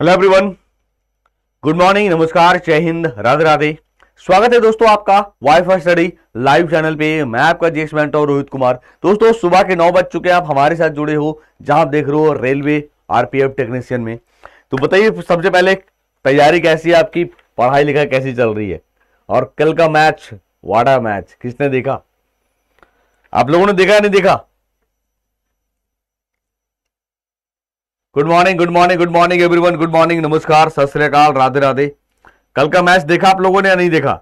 hello everyone good morning नमस्कार जय हिंद राधे राधे स्वागत है दोस्तों आपका Y for study live channel पे मैं आपका जेस मेंटो रोहित कुमार दोस्तों सुबह के नौ बज चुके हैं आप हमारे साथ जुड़े हो जहां आप देख रहे हो रेलवे आरपीएफ टेक्नीशियन में तो बताइए सबसे पहले तैयारी कैसी है आपकी पढ़ाई लिखाई कैसी चल रही है और कल का मैच वाडा मैच किसने देखा आप लोगों ने देखा नहीं देखा good morning good morning good morning everyone good morning नमस्कार सत श्रीकाल राधे राधे कल का मैच देखा आप लोगों ने या नहीं देखा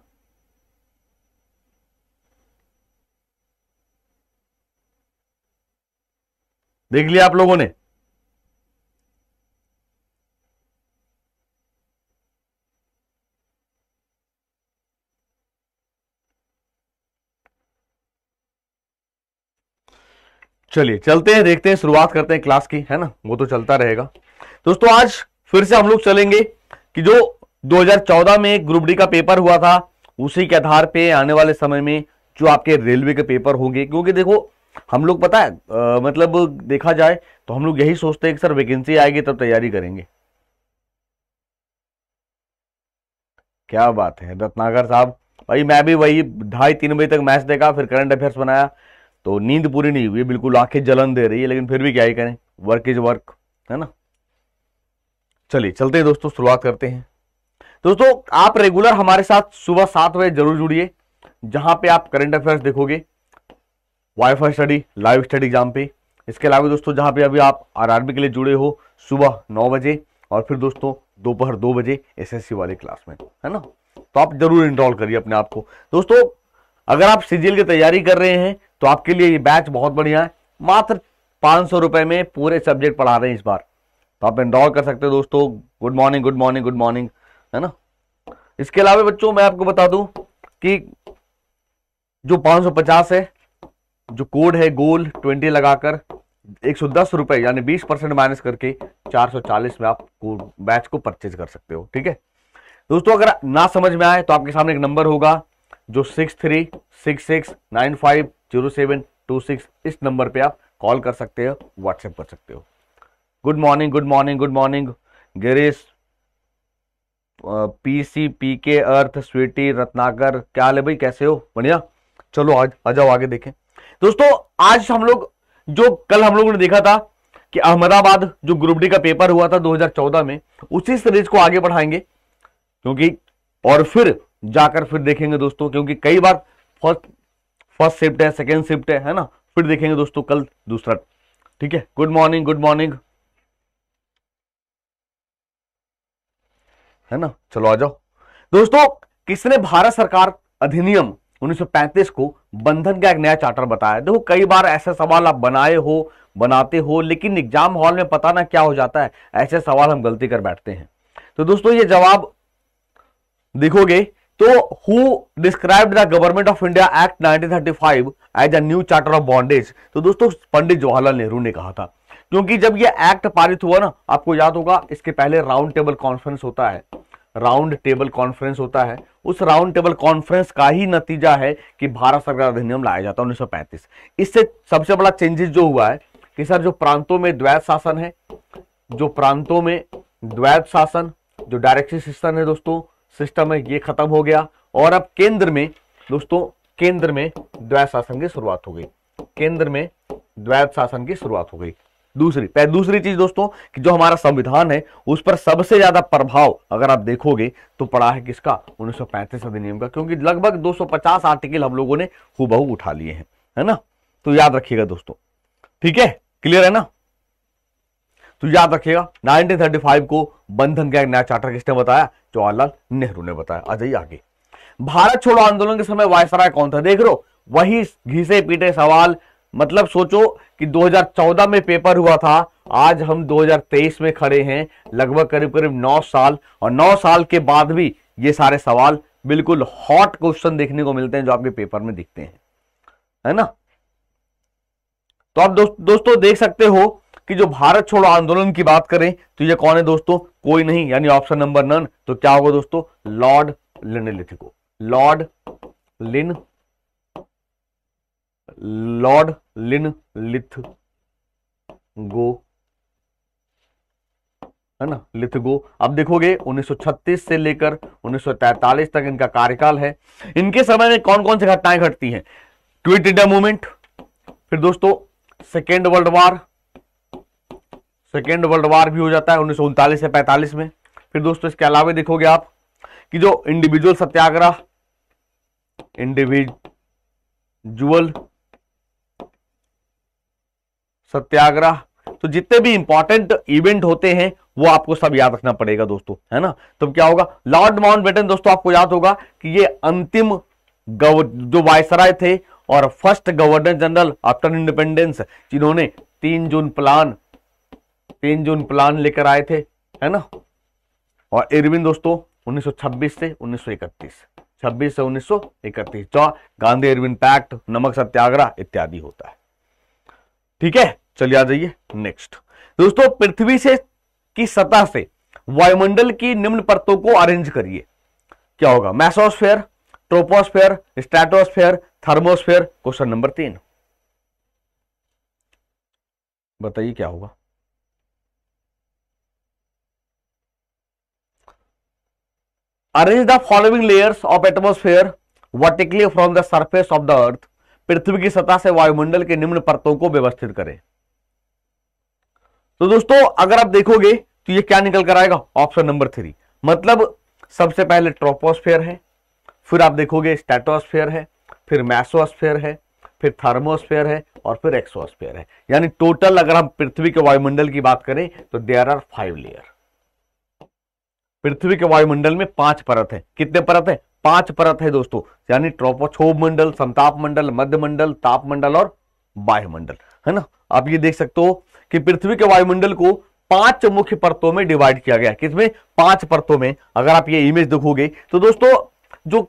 देख लिया आप लोगों ने चलिए चलते हैं देखते हैं शुरुआत करते हैं क्लास की है ना वो तो चलता रहेगा दोस्तों आज फिर से हम लोग चलेंगे कि जो 2014 में ग्रुप डी का पेपर हुआ था उसी के आधार पे आने वाले समय में जो आपके रेलवे के पेपर होंगे क्योंकि देखो हम लोग पता है आ, मतलब देखा जाए तो हम लोग यही सोचते हैं कि सर वैकेंसी आएगी तब तैयारी करेंगे क्या बात है रत्नाकर साहब भाई मैं भी वही ढाई तीन बजे तक मैच देखा फिर करंट अफेयर्स बनाया तो नींद पूरी नहीं हुई बिल्कुल आंखें जलन दे रही है लेकिन फिर भी क्या ही करें वर्क इज वर्क है ना चलिए चलते हैं दोस्तों शुरुआत करते हैं दोस्तों आप रेगुलर हमारे साथ सुबह सात बजे जरूर जुड़िए जहां पे आप करंट अफेयर्स देखोगे Y for study live study exam पे इसके अलावा दोस्तों जहां पे अभी आप आरआरबी के लिए जुड़े हो सुबह नौ बजे और फिर दोस्तों दोपहर दो बजे एसएससी वाले क्लास में है ना तो आप जरूर इनरोल करिए अपने आप को दोस्तों अगर आप सीजीएल की तैयारी कर रहे हैं तो आपके लिए ये बैच बहुत बढ़िया है मात्र पाँच सौ रुपये में पूरे सब्जेक्ट पढ़ा रहे हैं इस बार तो आप इनरोल कर सकते हो दोस्तों good morning good morning good morning है ना इसके अलावा बच्चों मैं आपको बता दूं कि जो 550 है जो कोड है गोल 20 लगाकर एक सौ दस रुपए यानी बीस परसेंट माइनस करके 440 में आप बैच को परचेज कर सकते हो ठीक है दोस्तों अगर ना समझ में आए तो आपके सामने एक नंबर होगा जो six three six six nine five zero seven two six इस नंबर पे आप कॉल कर सकते हो व्हाट्सएप कर सकते हो good morning good morning good morning Girish P C P के अर्थ स्वीटी रत्नाकर क्या हाल है भाई कैसे हो बढ़िया चलो आज आ जाओ आगे देखें दोस्तों आज हम लोग जो कल हम लोगों ने देखा था कि अहमदाबाद जो ग्रुप डी का पेपर हुआ था 2014 में उसी सीरीज को आगे बढ़ाएंगे क्योंकि और फिर जाकर फिर देखेंगे दोस्तों क्योंकि कई बार फर्स्ट फर्स्ट शिफ्ट है सेकेंड शिफ्ट है है ना फिर देखेंगे दोस्तों कल दूसरा ठीक है गुड मॉर्निंग गुड मॉर्निंग है ना चलो आ जाओ दोस्तों किसने भारत सरकार अधिनियम 1935 को बंधन का एक नया चार्टर बताया देखो कई बार ऐसे सवाल आप बनाए हो बनाते हो लेकिन एग्जाम हॉल में पता ना क्या हो जाता है ऐसे सवाल हम गलती कर बैठते हैं तो दोस्तों ये जवाब देखोगे तो who described the government of India act 1935 as a new charter of bondage तो दोस्तों पंडित जवाहरलाल नेहरू ने कहा था क्योंकि जब ये एक्ट पारित हुआ ना आपको याद होगा इसके पहले राउंड टेबल कॉन्फ्रेंस होता है राउंड टेबल कॉन्फ्रेंस होता है उस राउंड टेबल कॉन्फ्रेंस का ही नतीजा है कि भारत सरकार अधिनियम लाया जाता है 1935 इससे सबसे बड़ा चेंजेस जो हुआ है कि सर जो प्रांतों में द्वैत शासन है जो प्रांतों में द्वैत शासन जो डायरेक्शन सिस्टम है दोस्तों सिस्टम है ये खत्म हो गया और अब केंद्र में दोस्तों केंद्र में द्वैत शासन की शुरुआत हो गई केंद्र में द्वैत शासन की शुरुआत हो गई दूसरी दूसरी चीज दोस्तों कि जो हमारा संविधान है उस पर सबसे ज्यादा प्रभाव अगर आप देखोगे तो पड़ा है किसका 1935 अधिनियम का क्योंकि लगभग 250 आर्टिकल हम लोगों ने हुबहू उठा लिए हैं है ना तो याद रखिएगा दोस्तों ठीक है क्लियर है ना तो याद रखिएगा 1935 को बंधन का एक नया चार्टर किसने बताया जवाहरलाल नेहरू ने बताया आ जाइए आगे भारत छोड़ो आंदोलन के समय वायसराय कौन था देख लो वही घिसे पीटे सवाल मतलब सोचो कि 2014 में पेपर हुआ था आज हम 2023 में खड़े हैं लगभग करीब करीब 9 साल और 9 साल के बाद भी ये सारे सवाल बिल्कुल हॉट क्वेश्चन देखने को मिलते हैं जो आपके पेपर में दिखते हैं है ना तो आप दोस्त दोस्तों देख सकते हो कि जो भारत छोड़ो आंदोलन की बात करें तो ये कौन है दोस्तों कोई नहीं यानी ऑप्शन नंबर नन तो क्या होगा दोस्तों Lord Linlithgow Lord Lin Lord Linlithgow है ना लिथगो अब देखोगे 1936 से लेकर 1943 तक इनका कार्यकाल है इनके समय में कौन कौन सी घटनाएं घटती हैं क्विट इंडिया मूवमेंट फिर दोस्तों second world war second world war भी हो जाता है उन्नीस से पैंतालीस में फिर दोस्तों इसके अलावा देखोगे आप कि जो इंडिविजुअल सत्याग्रह इंडिविजुअल सत्याग्रह तो जितने भी इंपॉर्टेंट इवेंट होते हैं वो आपको सब याद रखना पड़ेगा दोस्तों है ना तो क्या होगा लॉर्ड माउंट बेटन दोस्तों आपको याद होगा कि ये अंतिम जो वायसराय थे और first governor general after independence जिन्होंने तीन जून प्लान तीन जून प्लान लेकर आए थे है ना और इरविन दोस्तों 1926 से 1931 26 से 1931 चौ गांधी इरविन पैक्ट नमक सत्याग्रह इत्यादि होता है ठीक है चलिए आ जाइए नेक्स्ट दोस्तों पृथ्वी से की सतह से वायुमंडल की निम्न परतों को अरेंज करिए क्या होगा mesosphere troposphere stratosphere thermosphere question number तीन बताइए क्या होगा arrange the following layers of atmosphere vertically from the surface of the earth पृथ्वी की सतह से वायुमंडल के निम्न परतों को व्यवस्थित करें तो दोस्तों अगर आप देखोगे तो ये क्या निकल कर आएगा ऑप्शन नंबर थ्री मतलब सबसे पहले ट्रोपोस्फेयर है फिर आप देखोगे स्टेटोस्फेयर है फिर मैसोस्फेयर है फिर थर्मोस्फेयर है और फिर एक्सोस्फेयर है यानी टोटल अगर हम पृथ्वी के वायुमंडल की बात करें तो देयर आर फाइव लेयर पृथ्वी के वायुमंडल में पांच परत है कितने परत है पांच परत है दोस्तों यानी ट्रोपोक्षोभ मंडल संताप मंडल मध्य मंडल ताप मंडल और वायुमंडल है ना आप ये देख सकते हो कि पृथ्वी के वायुमंडल को पांच मुख्य परतों में डिवाइड किया गया किसमें पांच परतों में अगर आप ये इमेज देखोगे तो दोस्तों जो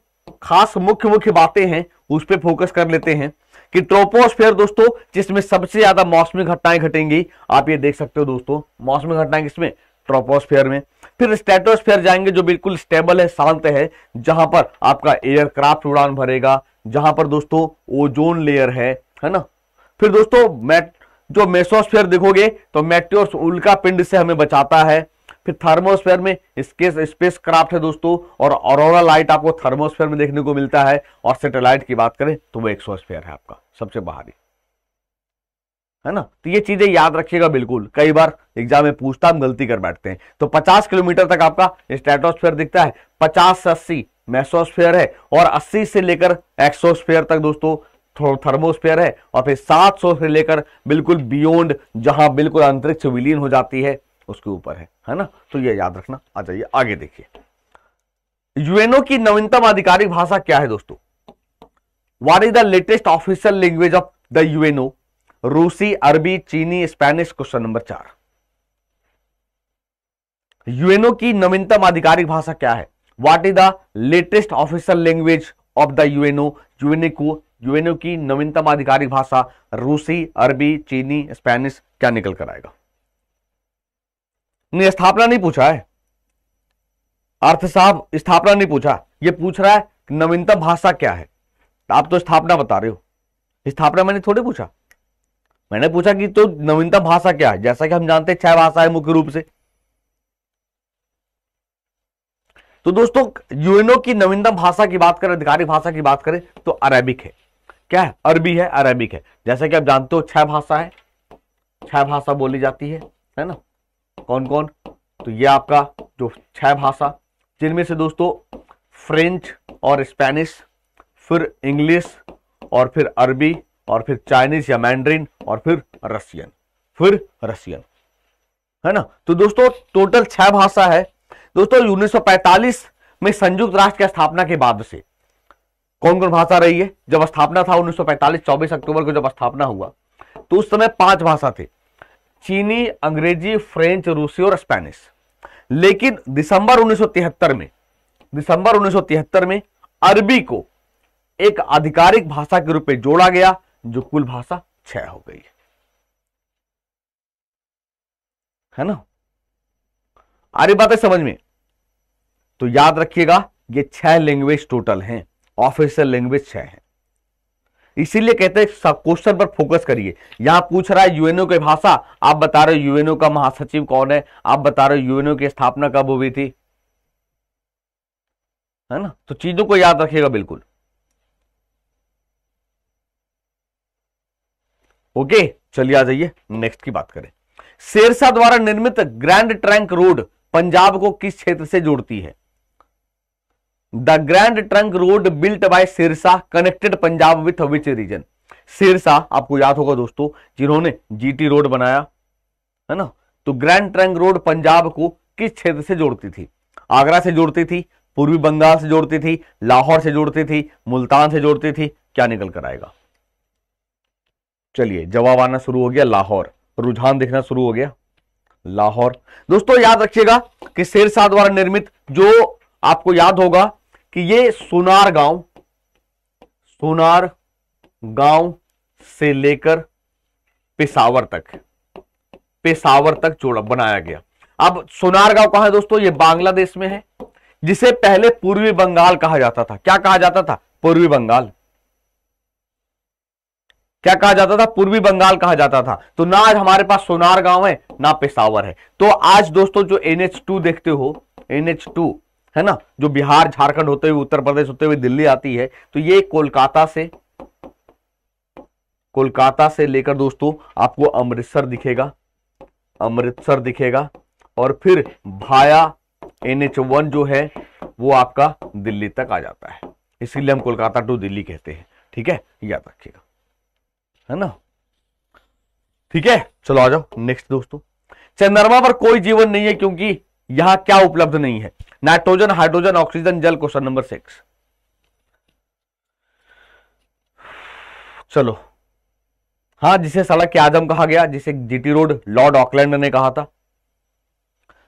खास मुख्य मुख्य बातें हैं उस पर फोकस कर लेते हैं कि ट्रोपोस्फेयर दोस्तों जिसमें सबसे ज्यादा मौसमी घटनाएं घटेंगी आप ये देख सकते हो दोस्तों मौसमी घटनाएं किसमें ट्रोपोस्फेयर में फिर स्टेटोस्फेयर जाएंगे जो बिल्कुल स्टेबल है शांत है जहां पर आपका एयरक्राफ्ट उड़ान भरेगा जहां पर दोस्तों ओजोन लेयर है है ना फिर दोस्तों मैट जो मेसोस्फेयर देखोगे तो मेट्योर्स उल्का पिंड से हमें बचाता है फिर थर्मोस्फेयर में इसके स्पेस क्राफ्ट है दोस्तों और ऑरोरा लाइट आपको थर्मोस्फेयर में देखने को मिलता है और सेटेलाइट की बात करें तो वो एक्सोस्फेयर है आपका सबसे बाहरी है ना तो ये चीजें याद रखिएगा बिल्कुल कई बार एग्जाम में पूछता हम गलती कर बैठते हैं तो 50 किलोमीटर तक आपका स्ट्रेटोस्फेयर दिखता है 50 से 80 मेसोस्फेयर है और 80 से लेकर एक्सोस्फेयर तक दोस्तों थर्मोस्फेयर है और फिर 700 से लेकर बिल्कुल बियॉन्ड जहां बिल्कुल अंतरिक्ष विलीन हो जाती है उसके ऊपर है है ना तो ये याद रखना आ जाइए आगे देखिए यूएनओ की नवीनतम आधिकारिक भाषा क्या है दोस्तों what is the latest official language of the UNO रूसी अरबी चीनी स्पेनिश क्वेश्चन नंबर चार यूएनओ की नवीनतम आधिकारिक भाषा क्या है what is the latest official language of the UNO UNO को यूएनओ की नवीनतम आधिकारिक भाषा रूसी अरबी चीनी स्पेनिश क्या निकल कर आएगा नहीं स्थापना नहीं पूछा है अर्थ साहब स्थापना नहीं पूछा ये पूछ रहा है नवीनतम भाषा क्या है आप तो स्थापना बता रहे हो स्थापना मैंने थोड़ी पूछा मैंने पूछा कि तो नवीनतम भाषा क्या है जैसा कि हम जानते हैं छह भाषा है मुख्य रूप से तो दोस्तों यूएनओ की नवीनतम भाषा की बात करें अधिकारिक भाषा की बात करें तो अरेबिक है क्या है अरबी है अरेबिक है जैसा कि आप जानते हो छह भाषा है छह भाषा बोली जाती है है ना कौन कौन तो ये आपका जो छह भाषा जिनमें से दोस्तों फ्रेंच और स्पेनिश फिर इंग्लिश और फिर अरबी और फिर चाइनीज या मैंड्रीन और फिर रशियन फिर रशियन है ना तो दोस्तों टोटल छह भाषा है दोस्तों 1945 में संयुक्त राष्ट्र की स्थापना के बाद से कौन कौन भाषा रही है जब स्थापना था 1945 24 अक्टूबर को जब स्थापना हुआ तो उस समय पांच भाषा थे चीनी अंग्रेजी फ्रेंच रूसी और स्पेनिश लेकिन दिसंबर 1973 में दिसंबर 1973 में अरबी को एक आधिकारिक भाषा के रूप में जोड़ा गया जो कुल भाषा छह हो गई है ना आ रही बातें समझ में तो याद रखिएगा ये छह लैंग्वेज टोटल हैं ऑफिशियल लैंग्वेज छह हैं इसीलिए कहते हैं क्वेश्चन पर फोकस करिए यहां पूछ रहा है यूएनओ की भाषा आप बता रहे हो यूएनओ का महासचिव कौन है आप बता रहे हो यूएनओ की स्थापना कब हुई थी है ना तो चीजों को याद रखिएगा बिल्कुल ओके चलिए आ जाइए नेक्स्ट की बात करें शेरशाह द्वारा निर्मित ग्रैंड ट्रंक रोड पंजाब को किस क्षेत्र से जोड़ती है the grand trunk road built by Shershah connected Punjab with which region Shershah आपको याद होगा दोस्तों जिन्होंने जीटी रोड बनाया है ना तो ग्रैंड ट्रंक रोड पंजाब को किस क्षेत्र से जोड़ती थी आगरा से जोड़ती थी पूर्वी बंगाल से जोड़ती थी लाहौर से जोड़ती थी मुल्तान से जोड़ती थी क्या निकल कर आएगा चलिए जवाब आना शुरू हो गया लाहौर रुझान देखना शुरू हो गया लाहौर दोस्तों याद रखिएगा कि शेरशाह द्वारा निर्मित जो आपको याद होगा कि ये सोनार गांव सोनार गांव से लेकर पेशावर तक पेशावर तक जोड़ा बनाया गया अब सोनार गांव कहा है दोस्तों ये बांग्लादेश में है जिसे पहले पूर्वी बंगाल कहा जाता था क्या कहा जाता था पूर्वी बंगाल क्या कहा जाता था पूर्वी बंगाल कहा जाता था तो ना आज हमारे पास सोनार गांव है ना पेशावर है तो आज दोस्तों जो एन टू देखते हो एन टू है ना जो बिहार झारखंड होते हुए उत्तर प्रदेश होते हुए दिल्ली आती है तो ये कोलकाता से कोलकाता से लेकर दोस्तों आपको अमृतसर दिखेगा अमृतसर दिखेगा और फिर भाया एनएच वन जो है वो आपका दिल्ली तक आ जाता है इसीलिए हम कोलकाता टू दिल्ली कहते हैं ठीक है याद रखिएगा है ना ठीक है चलो आ जाओ नेक्स्ट दोस्तों चंद्रमा पर कोई जीवन नहीं है क्योंकि यहां क्या उपलब्ध नहीं है नाइट्रोजन हाइड्रोजन ऑक्सीजन जल क्वेश्चन नंबर सिक्स चलो हाँ जिसे सड़क के आजम कहा गया जिसे जीटी रोड लॉर्ड ऑकलैंड ने कहा था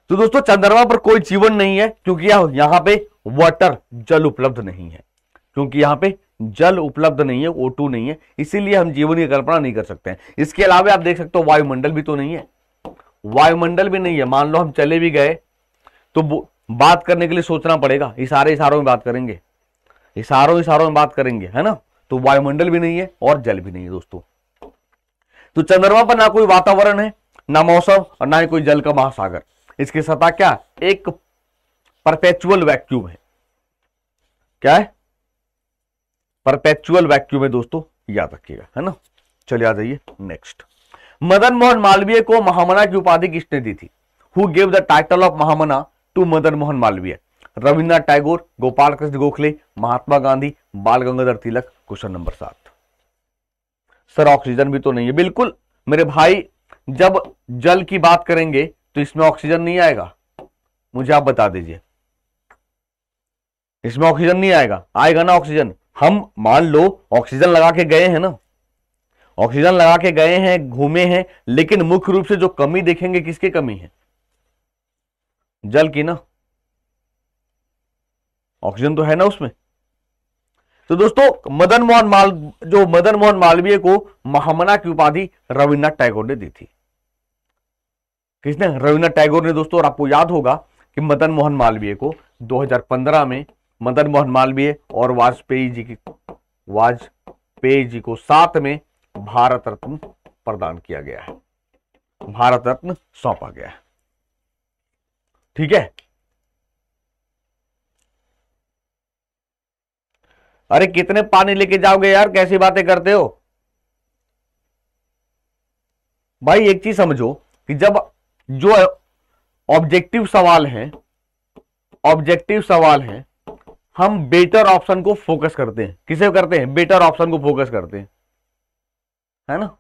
तो दोस्तों चंद्रमा पर कोई जीवन नहीं है क्योंकि यहां पे वाटर जल उपलब्ध नहीं है क्योंकि यहां पे जल उपलब्ध नहीं है ओ नहीं है इसीलिए हम जीवन की कल्पना नहीं कर सकते हैं इसके अलावा आप देख सकते हो वायुमंडल भी तो नहीं है वायुमंडल भी नहीं है मान लो हम चले भी गए तो बात करने के लिए सोचना पड़ेगा इशारे इशारों में बात करेंगे इशारों इशारों में बात करेंगे है ना तो वायुमंडल भी नहीं है और जल भी नहीं है दोस्तों तो चंद्रमा पर ना कोई वातावरण है ना मौसम और ना ही कोई जल का महासागर इसकी सतह क्या एक परपेचुअल वैक्यूम है क्या है परपेचुअल वैक्यूम है दोस्तों याद रखिएगा है ना चलिए आ जाइए नेक्स्ट मदन मोहन मालवीय को महामना की उपाधि किसने दी थी who gave the title of Mahamana to Madan Mohan Malviya Rabindranath Tagore Gopal Krishna Gokhale Mahatma Gandhi Bal Gangadhar Tilak question number सात सर ऑक्सीजन भी तो नहीं है बिल्कुल मेरे भाई जब जल की बात करेंगे तो इसमें ऑक्सीजन नहीं आएगा मुझे आप बता दीजिए इसमें ऑक्सीजन नहीं आएगा आएगा ना ऑक्सीजन हम मान लो ऑक्सीजन लगा के गए हैं ना ऑक्सीजन लगा के गए हैं घूमे हैं लेकिन मुख्य रूप से जो कमी देखेंगे किसकी कमी है जल की ना ऑक्सीजन तो है ना उसमें तो दोस्तों मदन मोहन माल जो मदन मोहन मालवीय को महामना की उपाधि रविन्द्रनाथ टैगोर ने दी थी किसने रविन्द्रनाथ टैगोर ने दोस्तों और आपको याद होगा कि मदन मोहन मालवीय को 2015 में मदन मोहन मालवीय और वाजपेयी जी की वाजपेयी जी को साथ में भारत रत्न प्रदान किया गया है भारत रत्न सौंपा गया है ठीक है अरे कितने पानी लेके जाओगे यार कैसी बातें करते हो भाई एक चीज समझो कि जब जो ऑब्जेक्टिव सवाल है ऑब्जेक्टिव सवाल है हम बेटर ऑप्शन को फोकस करते हैं किसे करते हैं बेटर ऑप्शन को फोकस करते हैं है ना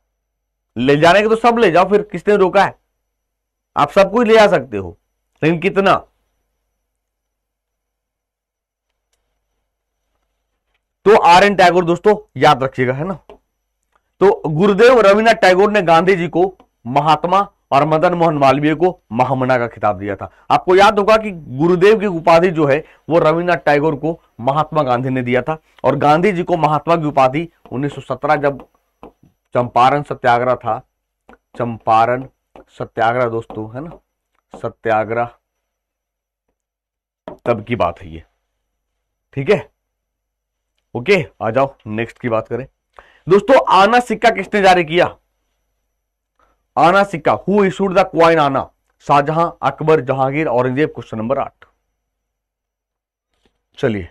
ले जाने के तो सब ले जाओ फिर किसने रोका है आप सब कुछ ले जा सकते हो लेकिन कितना तो आर एन टैगोर दोस्तों याद रखिएगा है ना तो गुरुदेव रविनाथ टैगोर ने गांधी जी को महात्मा और मदन मोहन मालवीय को महामना का खिताब दिया था आपको याद होगा कि गुरुदेव की उपाधि जो है वो रविन्द्रनाथ टैगोर को महात्मा गांधी ने दिया था और गांधी जी को महात्मा की उपाधि 1917 जब चंपारण सत्याग्रह था चंपारण सत्याग्रह दोस्तों है ना सत्याग्रह तब की बात है ये ठीक है ओके आ जाओ नेक्स्ट की बात करें दोस्तों आना सिक्का किसने जारी किया आना सिक्का who issued the coin anna Shahjahan Akbar Jahangir Aurangzeb question number आठ चलिए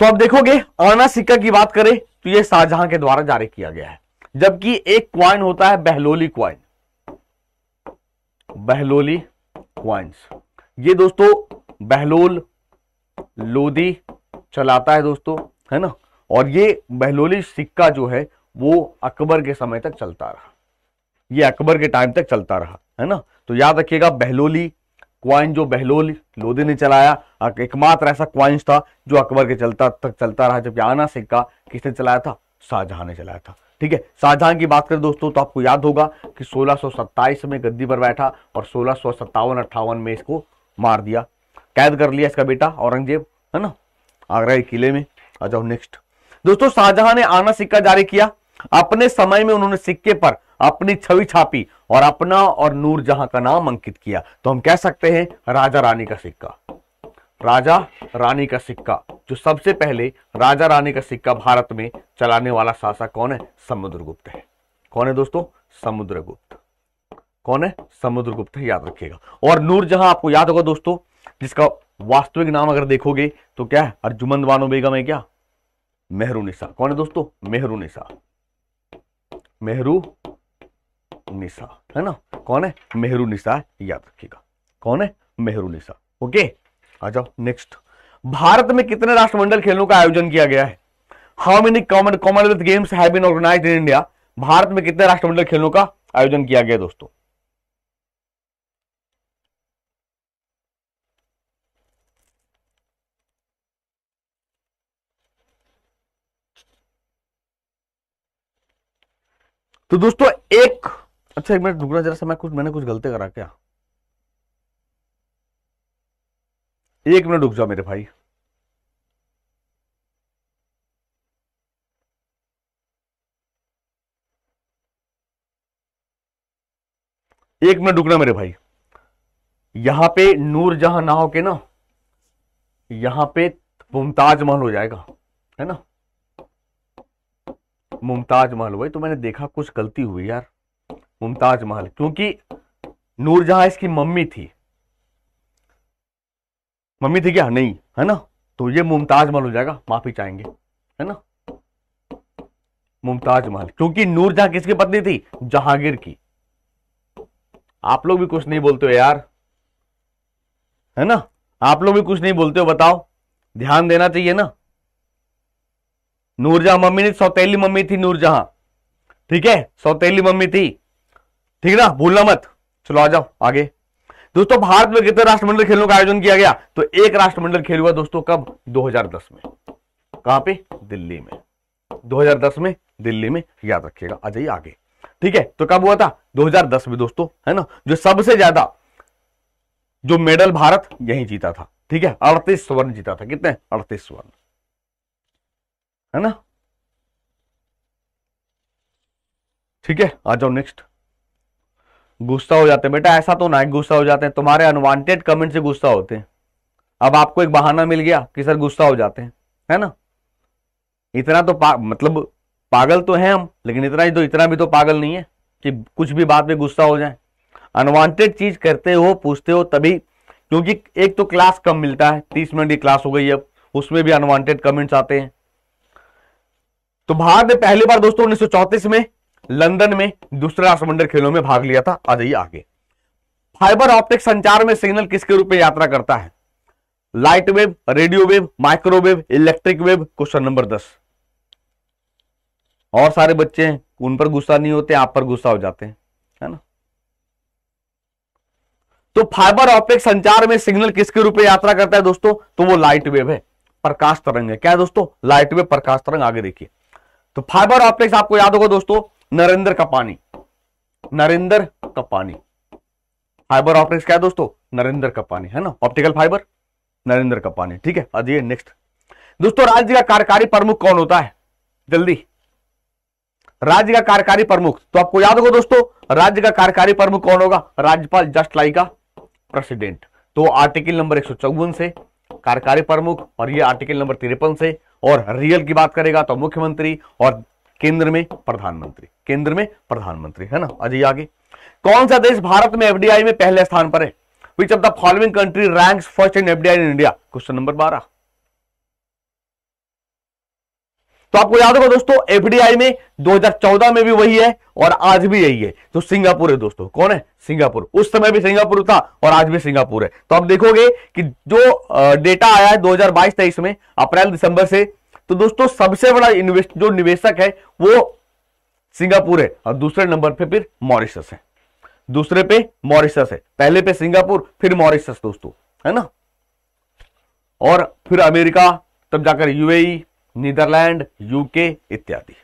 तो आप देखोगे आना सिक्का की बात करें तो यह शाहजहां के द्वारा जारी किया गया है जबकि एक क्वाइन होता है बहलोली क्वाइन बहलोली क्वाइंस ये दोस्तों बहलोल लोदी चलाता है दोस्तों है ना और ये बहलोली सिक्का जो है वो अकबर के समय तक चलता रहा ये अकबर के टाइम तक चलता रहा है ना तो याद रखिएगा बहलोली क्वाइन जो बहलोल लोदी ने चलाया एकमात्र ऐसा क्वाइंस था जो अकबर के चलता तक चलता रहा जबकि आना सिक्का किसने चलाया था शाहजहां ने चलाया था ठीक है शाहजहां की बात करें दोस्तों तो आपको याद होगा कि सोलह में गद्दी पर बैठा और सोलह सौ अट्ठावन में इसको मार दिया कैद कर लिया इसका बेटा औरंगजेब है ना आगरा के किले में आ जाओ नेक्स्ट दोस्तों शाहजहां ने आना सिक्का जारी किया अपने समय में उन्होंने सिक्के पर अपनी छवि छापी और अपना और नूर जहां का नाम अंकित किया तो हम कह सकते हैं राजा रानी का सिक्का राजा रानी का सिक्का जो सबसे पहले राजा रानी का सिक्का भारत में चलाने वाला शासक कौन है समुद्रगुप्त है कौन है दोस्तों समुद्रगुप्त कौन है समुद्रगुप्त है याद रखिएगा और नूर जहां आपको याद होगा दोस्तों जिसका वास्तविक नाम अगर देखोगे तो क्या है अर्जुमंद बानो बेगम है क्या निशा कौन है दोस्तों निशा मेहरू निशा है ना कौन है मेहरू निशा याद रखिएगा कौन है मेहरू निशा ओके आ जाओ नेक्स्ट भारत में कितने राष्ट्रमंडल खेलों का आयोजन किया गया है how many common commonwealth games have been organised in India Bharat में कितने राष्ट्रमंडल खेलों का आयोजन किया गया दोस्तों तो दोस्तों एक अच्छा एक मिनट रुकना जरा समय कुछ मैंने कुछ गलती करा क्या एक मिनट रुक जाओ मेरे भाई एक मिनट रुकना मेरे भाई यहां पे नूर जहां ना हो के ना यहां पे मुमताज महल हो जाएगा है ना मुमताज महल भाई तो मैंने देखा कुछ गलती हुई यार मुमताज महल क्योंकि नूरजहां इसकी मम्मी थी मम्मी थी क्या नहीं है ना तो ये मुमताज महल हो जाएगा माफी चाहेंगे है ना मुमताज महल क्योंकि नूरजहां किसकी पत्नी थी जहांगीर की आप लोग भी कुछ नहीं बोलते हो यार है ना आप लोग भी कुछ नहीं बोलते हो बताओ ध्यान देना चाहिए ना नूरजहां मम्मी नहीं सौतेली मम्मी थी नूरजहां ठीक है सौतेली मम्मी थी ठीक है ना भूलना मत चलो आ जाओ आगे दोस्तों भारत में कितने राष्ट्रमंडल खेलों का आयोजन किया गया तो एक राष्ट्रमंडल खेल हुआ दोस्तों कब 2010 में कहां पे दिल्ली में 2010 में दिल्ली में याद रखिएगा आ जाइए आगे ठीक है तो कब हुआ था 2010 में दोस्तों है ना जो सबसे ज्यादा जो मेडल भारत यही जीता था ठीक है अड़तीस स्वर्ण जीता था कितने अड़तीस स्वर्ण है ना ठीक है आ जाओ नेक्स्ट गुस्सा हो जाते हैं बेटा ऐसा तो ना गुस्सा हो जाते हैं तुम्हारे अनवांटेड कमेंट से गुस्सा होते हैं अब आपको एक बहाना मिल गया कि सर गुस्सा हो जाते हैं है ना इतना तो पा, मतलब पागल तो है हम लेकिन इतना ही तो इतना भी तो पागल नहीं है कि कुछ भी बात में गुस्सा हो जाए अनवांटेड चीज करते हो पूछते हो तभी क्योंकि एक तो क्लास कम मिलता है तीस मिनट की क्लास हो गई अब उसमें भी अनवांटेड कमेंट्स आते हैं तो भारत ने पहली बार दोस्तों उन्नीस में लंदन में दूसरे राष्ट्रमंडल खेलों में भाग लिया था आ जाइए आगे फाइबर ऑप्टिक संचार में सिग्नल किसके रूप में यात्रा करता है light wave radio wave microwave electric wave question number दस और सारे बच्चे हैं उन पर गुस्सा नहीं होते आप पर गुस्सा हो जाते हैं है ना तो फाइबर ऑप्टिक संचार में सिग्नल किसके रूप में यात्रा करता है दोस्तों तो वो लाइट वेव है प्रकाश तरंग है क्या है दोस्तों लाइट वेव प्रकाश तरंग आगे देखिए तो फाइबर ऑप्टिक्स आपको याद होगा दोस्तों नरेंद्र कपानी नरेंद्र कपानी फाइबर ऑप्टिक्स क्या है दोस्तों नरेंद्र कपानी है ना ऑप्टिकल फाइबर नरेंद्र कपानी ठीक है अजय नेक्स्ट दोस्तों राज्य का कार्यकारी प्रमुख कौन होता है जल्दी राज्य का कार्यकारी प्रमुख तो आपको याद होगा दोस्तों राज्य का कार्यकारी प्रमुख कौन होगा राज्यपाल जस्ट लाइका प्रेसिडेंट तो आर्टिकल नंबर एक से कार्यकारी प्रमुख और ये आर्टिकल नंबर तिरपन से और रियल की बात करेगा तो मुख्यमंत्री और केंद्र में प्रधानमंत्री केंद्र में प्रधानमंत्री है ना अजय आगे कौन सा देश भारत में एफडीआई में पहले स्थान पर है which of the following country ranks first in FDI in India question number बारह तो आपको याद होगा दोस्तों एफडीआई में 2014 में भी वही है और आज भी यही है तो सिंगापुर है दोस्तों कौन है सिंगापुर उस समय भी सिंगापुर था और आज भी सिंगापुर है तो आप देखोगे कि जो डेटा आया है 2022 हजार में अप्रैल दिसंबर से तो दोस्तों सबसे बड़ा इन्वेस्ट जो निवेशक है वो सिंगापुर है और दूसरे नंबर पे फिर मॉरिशस है दूसरे पे मॉरिशस है पहले पे सिंगापुर फिर मॉरिशस दोस्तों है ना और फिर अमेरिका तब जाकर यूएई नीदरलैंड यूके इत्यादि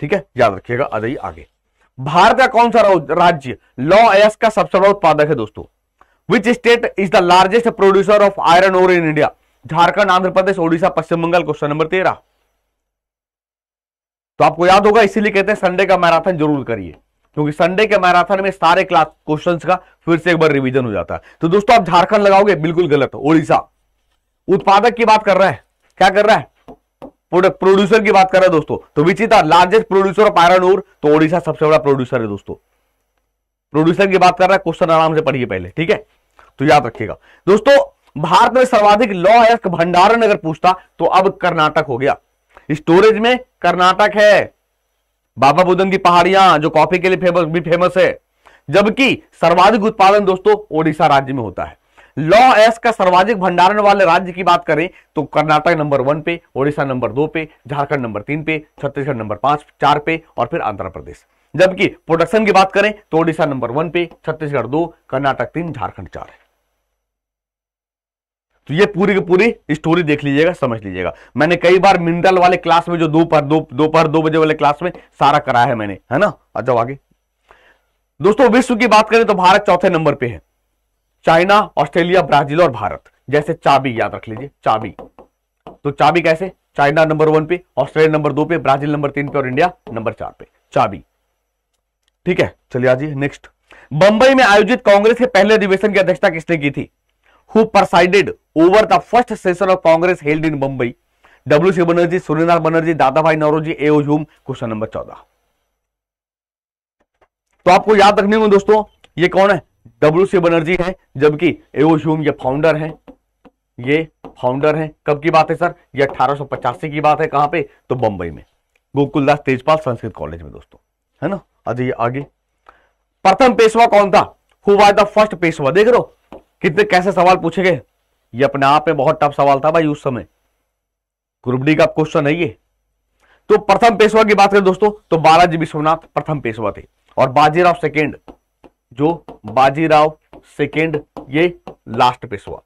ठीक है याद रखिएगा जाइए आगे भारत का कौन सा राज्य लॉ एस का सबसे बड़ा उत्पादक है दोस्तों which state is the largest producer of iron ore in India Jharkhand Andhra Pradesh Odisha Paschim Bangal question number तेरह तो आपको याद होगा इसीलिए कहते हैं संडे का मैराथन जरूर करिए क्योंकि संडे के मैराथन में सारे क्लास क्वेश्चन का फिर से एक बार रिविजन हो जाता है तो दोस्तों आप झारखंड लगाओगे बिल्कुल गलत ओडिशा उत्पादक की बात कर रहा है क्या कर रहा है प्रोड्यूसर की बात हैं दोस्तों तो which is the largest producer of iron ore तो ओडिशा सबसे बड़ा प्रोड्यूसर है दोस्तों प्रोड्यूसर की बात कर रहा है क्वेश्चन आराम से पढ़िए पहले ठीक है तो याद रखिएगा दोस्तों भारत में सर्वाधिक लॉ एस्क भंडारण अगर पूछता तो अब कर्नाटक हो गया स्टोरेज में कर्नाटक है बाबा बुदन की पहाड़ियां जो कॉफी के लिए फेमस भी फेमस है जबकि सर्वाधिक उत्पादन दोस्तों ओडिशा राज्य में होता है लॉ एस का सर्वाधिक भंडारण वाले राज्य की बात करें तो कर्नाटक नंबर वन पे ओडिशा नंबर दो पे झारखंड नंबर तीन पे छत्तीसगढ़ नंबर पांच चार पे और फिर आंध्र प्रदेश जबकि प्रोडक्शन की बात करें तो ओडिशा नंबर वन पे छत्तीसगढ़ दो कर्नाटक तीन झारखंड चार तो ये पूरी की पूरी स्टोरी देख लीजिएगा समझ लीजिएगा मैंने कई बार मिनरल वाले क्लास में जो दोपहर दो दोपहर दो, दो बजे वाले क्लास में सारा कराया है मैंने है ना अच्छा आगे दोस्तों विश्व की बात करें तो भारत चौथे नंबर पे है चाइना ऑस्ट्रेलिया ब्राजील और भारत जैसे चाबी याद रख लीजिए चाबी तो चाबी कैसे चाइना नंबर वन पे ऑस्ट्रेलिया नंबर दो पे ब्राजील नंबर तीन पे और इंडिया नंबर चार पे चाबी ठीक है चलिए आज नेक्स्ट बंबई में आयोजित कांग्रेस के पहले अधिवेशन की अध्यक्षता किसने की थी who presided over the first session of Congress held in Bombay W C Banerjee Suryanath Banerjee Dadabhai Naoroji M question number चौदह तो आपको याद रखने में दोस्तों ये कौन है डब्ल्यू सी बनर्जी है जबकि एओ ये फाउंडर हैं ये फाउंडर हैं कब की बात है सर ये अट्ठारह की बात है कहां पे तो बंबई में गोकुलदास तेजपाल संस्कृत कॉलेज में दोस्तों है ना अजय आगे प्रथम पेशवा कौन था who was the first Peshwa देख रहे हो कितने कैसे सवाल पूछे गए ये अपने आप में बहुत टफ सवाल था भाई उस समय ग्रुप का क्वेश्चन है ये तो प्रथम पेशवा की बात करें दोस्तों तो बालाजी विश्वनाथ प्रथम पेशवा थे और बाजीराव सेकेंड जो बाजीराव सेकेंड ये लास्ट पेशवा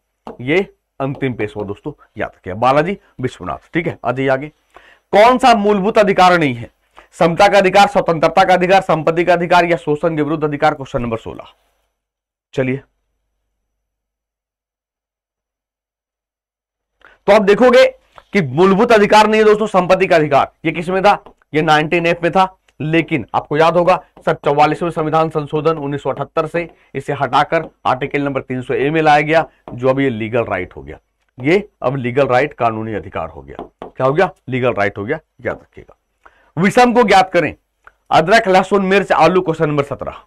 ये अंतिम पेशवा दोस्तों याद रखिए बालाजी विश्वनाथ ठीक है अजय आगे कौन सा मूलभूत अधिकार नहीं है समता का अधिकार स्वतंत्रता का अधिकार संपत्ति का अधिकार या शोषण के विरुद्ध अधिकार क्वेश्चन नंबर सोलह चलिए तो आप देखोगे कि मूलभूत अधिकार नहीं है दोस्तों संपत्ति का अधिकार ये किसमें था ये नाइनटीन एफ में था लेकिन आपको याद होगा सर चौवालीसवें संविधान संशोधन 1978 से इसे हटाकर आर्टिकल नंबर 300 ए में लाया गया जो अब ये लीगल राइट हो गया ये अब लीगल राइट कानूनी अधिकार हो गया क्या हो गया लीगल राइट हो गया याद रखिएगा विषम को ज्ञात करें अदरक लहसुन मिर्च आलू क्वेश्चन नंबर सत्रह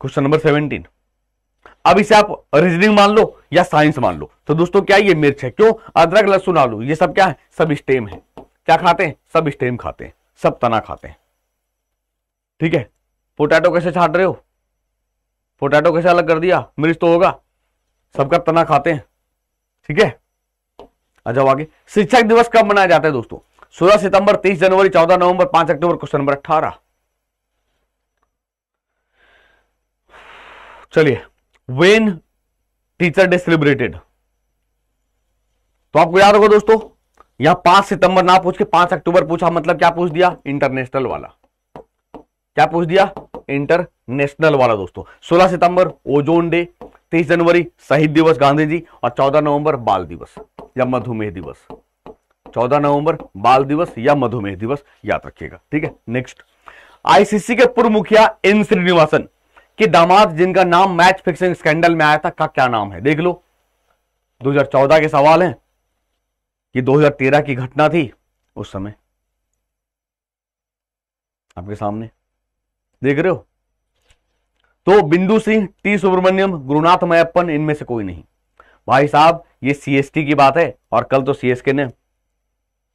क्वेश्चन नंबर सेवनटीन अब इसे आप रीजनिंग मान लो या साइंस मान लो तो दोस्तों क्या ये मिर्च है क्यों अदरक लहसुन आलू ये सब क्या है सब स्टेम है क्या खाते हैं सब स्टेम खाते हैं सब तना खाते हैं ठीक है पोटैटो कैसे छाट रहे हो पोटैटो कैसे अलग कर दिया मिर्च तो होगा सबका तना खाते हैं ठीक है अच्छा आगे शिक्षक दिवस कब मनाया जाता है दोस्तों सोलह सितंबर तीस जनवरी चौदह नवंबर पांच अक्टूबर क्वेश्चन नंबर अट्ठारह चलिए वेन टीचर डे सेलिब्रेटेड तो आपको याद होगा दोस्तों यहां पांच सितंबर ना पूछ के पांच अक्टूबर पूछा मतलब क्या पूछ दिया इंटरनेशनल वाला क्या पूछ दिया इंटरनेशनल वाला दोस्तों सोलह सितंबर ओजोन डे तेईस जनवरी शहीद दिवस गांधी जी और चौदह नवंबर बाल दिवस या मधुमेह दिवस चौदह नवंबर बाल दिवस या मधुमेह दिवस याद रखिएगा ठीक है नेक्स्ट आईसीसी के पूर्व मुखिया एन श्रीनिवासन के दामाद जिनका नाम मैच फिक्सिंग स्कैंडल में आया था का क्या नाम है देख लो 2014 के सवाल हैं ये 2013 की घटना थी उस समय आपके सामने देख रहे हो तो बिंदु सिंह टी सुब्रमण्यम गुरुनाथ मैप्पन इनमें से कोई नहीं भाई साहब ये सीएसटी की बात है और कल तो सीएसके ने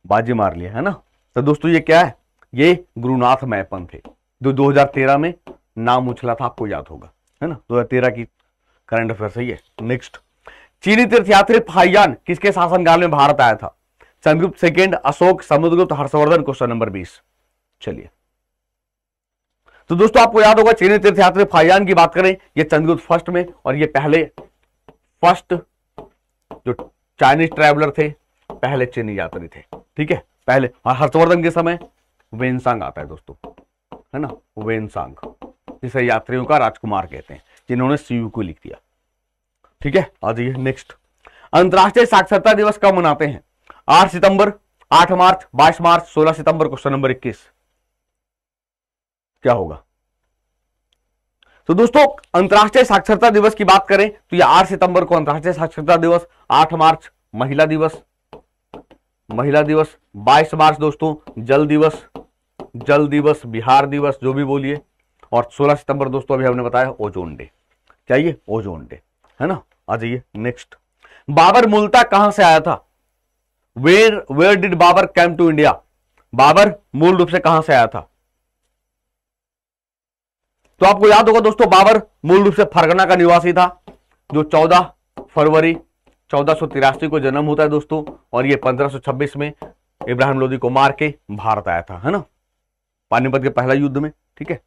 बाजी मार लिया है ना तो दोस्तों ये क्या है ये गुरुनाथ मैपन थे जो 2013 में नाम उछला था आपको याद होगा है ना 2013 की करंट अफेयर सही है नेक्स्ट चीनी तीर्थयात्री फाइयान किसके शासनकाल में भारत आया था Chandragupta second Ashoka Samudragupta Harshavardhana question number बीस चलिए तो दोस्तों आपको याद होगा चीनी तीर्थयात्री फाइयान की बात करें यह चंद्रगुप्त फर्स्ट में और ये पहले फर्स्ट जो चाइनीज ट्रेवलर थे पहले चीनी यात्री थे ठीक है पहले और हर्षवर्धन के समय वेनसांग आता है दोस्तों है ना वेनसांग जिसे यात्रियों का राजकुमार कहते हैं जिन्होंने सीयू को लिख दिया ठीक है आ जाइए नेक्स्ट अंतर्राष्ट्रीय साक्षरता दिवस कब मनाते हैं आठ सितंबर आठ मार्च बाईस मार्च सोलह सितंबर क्वेश्चन नंबर इक्कीस क्या होगा तो दोस्तों अंतर्राष्ट्रीय साक्षरता दिवस की बात करें तो यह आठ सितंबर को अंतर्राष्ट्रीय साक्षरता दिवस आठ मार्च महिला दिवस महिला दिवस 22 मार्च दोस्तों जल दिवस जल दिवस बिहार दिवस जो भी बोलिए और 16 सितंबर दोस्तों अभी हमने बताया ओजोन डे क्या ये ओजोन डे है ना आ जाइए नेक्स्ट बाबर मूलता कहां से आया था where where did Babur came to India Babur मूल रूप से कहां से आया था तो आपको याद होगा दोस्तों बाबर मूल रूप से फरगना का निवासी था जो 14 फरवरी चौदह को जन्म होता है दोस्तों और ये 1526 में इब्राहिम लोदी को मार के भारत आया था है ना पानीपत के पहला युद्ध में ठीक है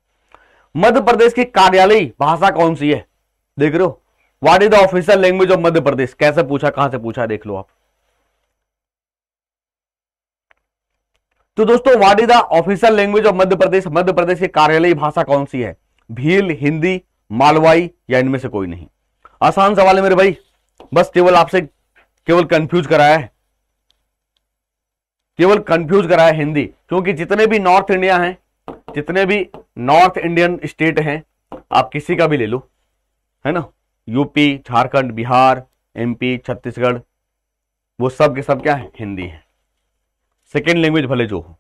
मध्य प्रदेश की कार्यालय भाषा कौन सी है देख रहे हो what is the official language of Madhya Pradesh कैसे पूछा कहां से पूछा देख लो आप तो दोस्तों what is the official language of Madhya Pradesh Madhya Pradesh की कार्यालय भाषा कौन सी है भील हिंदी मालवाई या इनमें से कोई नहीं आसान सवाल है मेरे भाई बस केवल आपसे केवल कंफ्यूज कराया है केवल कंफ्यूज कराया हिंदी क्योंकि जितने भी नॉर्थ इंडिया हैं जितने भी नॉर्थ इंडियन स्टेट हैं आप किसी का भी ले लो है ना यूपी झारखंड बिहार एमपी छत्तीसगढ़ वो सब के सब क्या है हिंदी है सेकेंड लैंग्वेज भले जो हो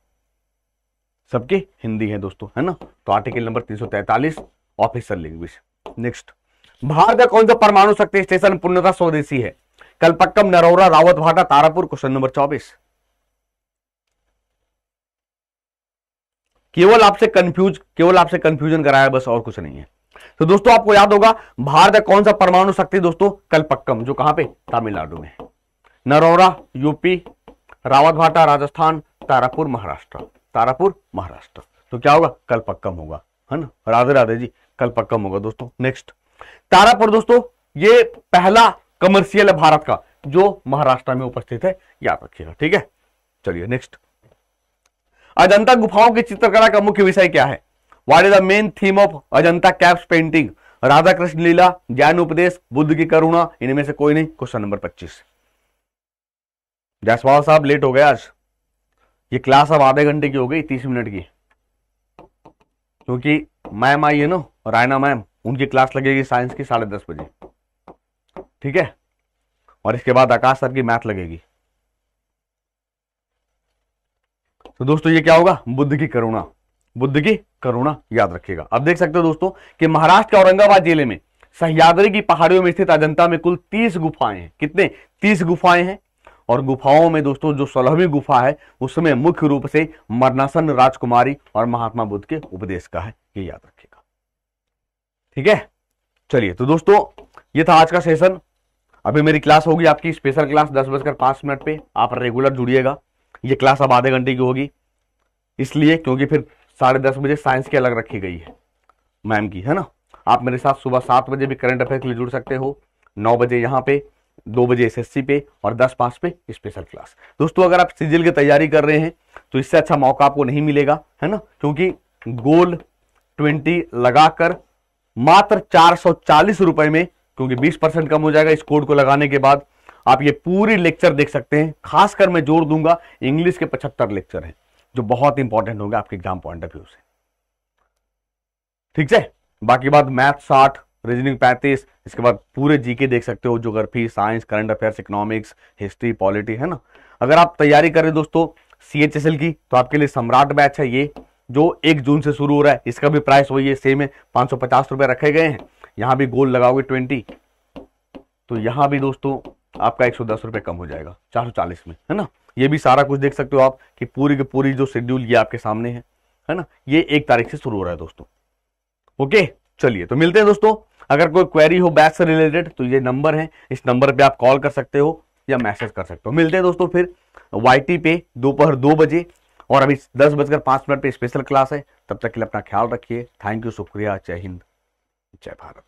सबके हिंदी है दोस्तों है ना तो article number 343 officer language next Bharat का कौन सा परमाणु शक्ति स्टेशन पूर्णतः स्वदेशी है कलपक्कम नरोरा रावत भाटा तारापुर क्वेश्चन नंबर 24 केवल आपसे कंफ्यूज केवल आपसे कंफ्यूजन कराया बस और कुछ नहीं है तो दोस्तों आपको याद होगा भारत कौन सा परमाणु शक्ति दोस्तों कलपक्कम जो कहां पे तमिलनाडु में नरोरा यूपी रावत भाटा राजस्थान तारापुर महाराष्ट्र तारापुर महाराष्ट्र तो क्या होगा कलपक्कम होगा है ना राधे राधे जी कलपक्कम होगा दोस्तों नेक्स्ट तारापुर दोस्तों ये पहला कमर्शियल है भारत का जो महाराष्ट्र में उपस्थित है याद रखिएगा ठीक है चलिए नेक्स्ट अजंता गुफाओं की चित्रकला का मुख्य विषय क्या है what is the main theme of Ajanta caves painting Radha Krishna Leela ज्ञान उपदेश बुद्ध की करुणा इनमें से कोई नहीं क्वेश्चन नंबर पच्चीस जायसवाल साहब लेट हो गया आज ये क्लास अब आधे घंटे की हो गई तीस मिनट की क्योंकि मैम आई है ना रायना मैम उनकी क्लास लगेगी साइंस की साढ़े दस बजे ठीक है और इसके बाद आकाश सर की मैथ लगेगी तो दोस्तों ये क्या होगा बुद्ध की करुणा बुद्ध की करुणा याद रखेगा अब देख सकते हो दोस्तों कि महाराष्ट्र के औरंगाबाद जिले में सहयाद्री की पहाड़ियों में स्थित अजंता में कुल तीस गुफाएं हैं कितने तीस गुफाएं हैं और गुफाओं में दोस्तों जो सोलहवीं गुफा है उसमें मुख्य रूप से मरनासन राजकुमारी और महात्मा बुद्ध के उपदेश का है ये याद रखेगा ठीक है चलिए तो दोस्तों ये था आज का सेशन अभी मेरी क्लास होगी आपकी स्पेशल क्लास दस बजकर पांच मिनट पे आप रेगुलर जुड़िएगा ये क्लास अब आधे घंटे की होगी इसलिए क्योंकि फिर साढ़े दस बजे साइंस की अलग रखी गई है मैम की है ना आप मेरे साथ सुबह सात बजे भी करंट अफेयर के लिए जुड़ सकते हो नौ बजे यहाँ पे दो बजे एसएससी पे और दस पाँच पे स्पेशल क्लास दोस्तों अगर आप सीजिल की तैयारी कर रहे हैं तो इससे अच्छा मौका आपको नहीं मिलेगा है ना क्योंकि गोल ट्वेंटी लगाकर मात्र चार सौ चालीस रुपए में क्योंकि बीस परसेंट कम हो जाएगा इस कोड को लगाने के बाद आप ये पूरी लेक्चर देख सकते हैं खासकर मैं जोड़ दूंगा इंग्लिश के पचहत्तर लेक्चर हैं जो बहुत इंपॉर्टेंट होंगे आपके एग्जाम पॉइंट ऑफ व्यू से ठीक से बाकी बात मैथ साठ रीजनिंग पैंतीस इसके बाद पूरे जीके देख सकते हो geography science current affairs economics history polity है ना अगर आप तैयारी कर रहे दोस्तों सी की तो आपके लिए सम्राट बैच है ये जो एक जून से शुरू हो रहा है इसका भी प्राइस वही है सेम है पांच सौ पचास रुपए रखे गए हैं यहाँ भी गोल लगाओगे ट्वेंटी तो यहाँ भी दोस्तों आपका एक सौ दस रुपए कम हो जाएगा चार सौ चालीस में है ना ये भी सारा कुछ देख सकते हो आप कि पूरी की पूरी जो शेड्यूल ये आपके सामने है है ना ये एक तारीख से शुरू हो रहा है दोस्तों ओके चलिए तो मिलते हैं दोस्तों अगर कोई क्वेरी हो बैच से रिलेटेड तो ये नंबर है इस नंबर पे आप कॉल कर सकते हो या मैसेज कर सकते हो मिलते हैं दोस्तों फिर वाई पे दोपहर दो बजे और अभी दस बजकर पांच मिनट पे स्पेशल क्लास है तब तक के लिए अपना ख्याल रखिए थैंक यू शुक्रिया जय हिंद जय भारत